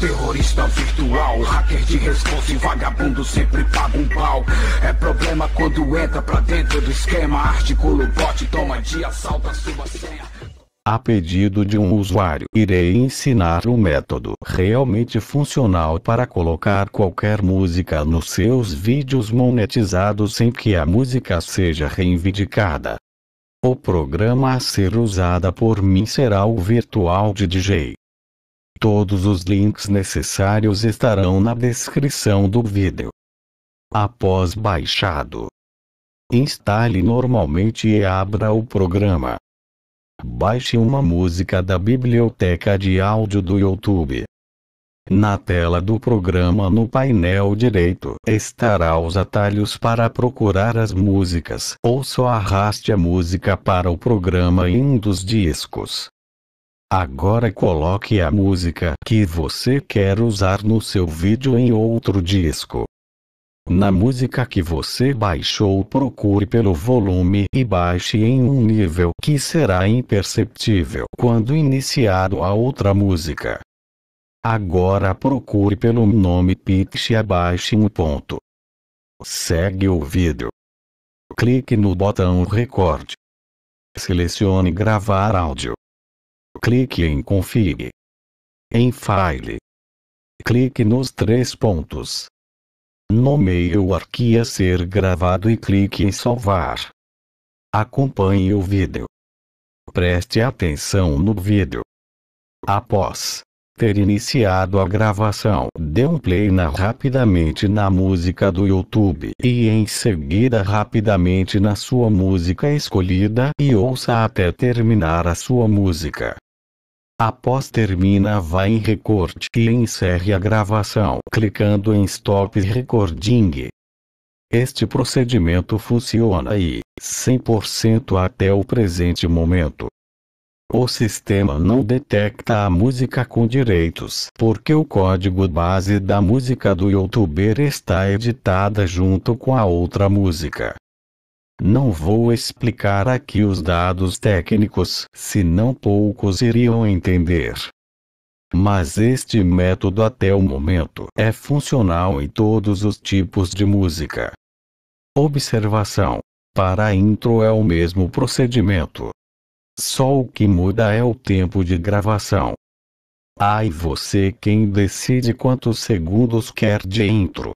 Terrorista virtual, hacker de responsa e vagabundo sempre paga um pau. É problema quando entra pra dentro do esquema. Articula o bot, toma de assalto a sua senha. A pedido de um usuário, irei ensinar um método realmente funcional para colocar qualquer música nos seus vídeos monetizados sem que a música seja reivindicada. O programa a ser usado por mim será o Virtual de DJ. Todos os links necessários estarão na descrição do vídeo. Após baixado, instale normalmente e abra o programa. Baixe uma música da biblioteca de áudio do YouTube. Na tela do programa no painel direito estará os atalhos para procurar as músicas ou só arraste a música para o programa em um dos discos. Agora coloque a música que você quer usar no seu vídeo em outro disco. Na música que você baixou procure pelo volume e baixe em um nível que será imperceptível quando iniciado a outra música. Agora procure pelo nome Pitch Pixie em um ponto. Segue o vídeo. Clique no botão Record. Selecione Gravar áudio. Clique em Config. Em File. Clique nos três pontos. Nomeie o arquivo a ser gravado e clique em Salvar. Acompanhe o vídeo. Preste atenção no vídeo. Após ter iniciado a gravação, dê um play na rapidamente na música do YouTube e em seguida rapidamente na sua música escolhida e ouça até terminar a sua música. Após termina vá em record e encerre a gravação clicando em Stop Recording. Este procedimento funciona e 100% até o presente momento. O sistema não detecta a música com direitos porque o código base da música do youtuber está editada junto com a outra música. Não vou explicar aqui os dados técnicos, senão poucos iriam entender. Mas este método até o momento é funcional em todos os tipos de música. Observação: para a intro é o mesmo procedimento. Só o que muda é o tempo de gravação. Ai ah, você quem decide quantos segundos quer de intro.